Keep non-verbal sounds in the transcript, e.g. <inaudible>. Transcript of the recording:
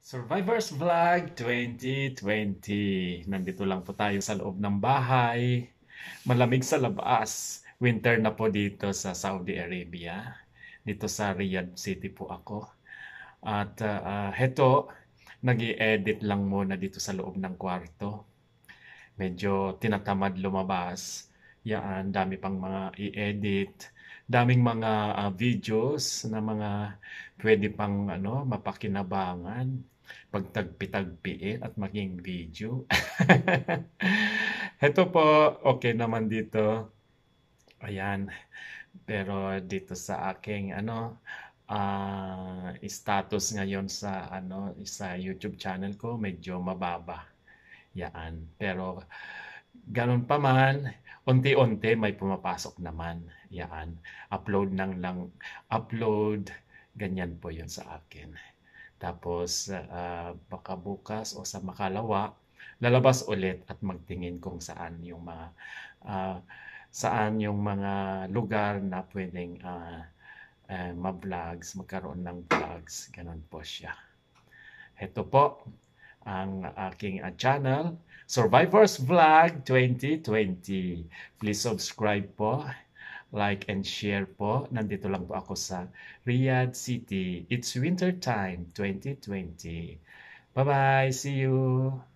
Survivors Vlog 2020. Nandito lang po tayo sa loob ng bahay. Malamig sa labas. Winter na po dito sa Saudi Arabia. Dito sa Riyadh City po ako. At uh, uh, heto, nag edit lang muna dito sa loob ng kwarto. Medyo tinatamad lumabas. Yan, dami pang mga i-edit daming mga uh, videos na mga pwede pang ano, mapakinabangan, pagtagpi-tagpiin at maging video. <laughs> Ito po, okay naman dito. Ayan. Pero dito sa aking ano, uh, status ngayon sa ano sa YouTube channel ko medyo mababa. Yaan. Pero ganun pa man, unti-unti may pumapasok naman. Yan. Upload nang lang. Upload. Ganyan po yun sa akin. Tapos, uh, baka bukas o sa makalawa, lalabas ulit at magtingin kung saan yung mga uh, saan yung mga lugar na pwedeng uh, uh, ma-vlogs, magkaroon ng vlogs. Ganon po siya. Ito po, ang aking uh, channel, Survivors Vlog 2020. Please subscribe po, like and share po. Nandito lang po ako sa Riyadh City. It's winter time 2020. Bye-bye. See you.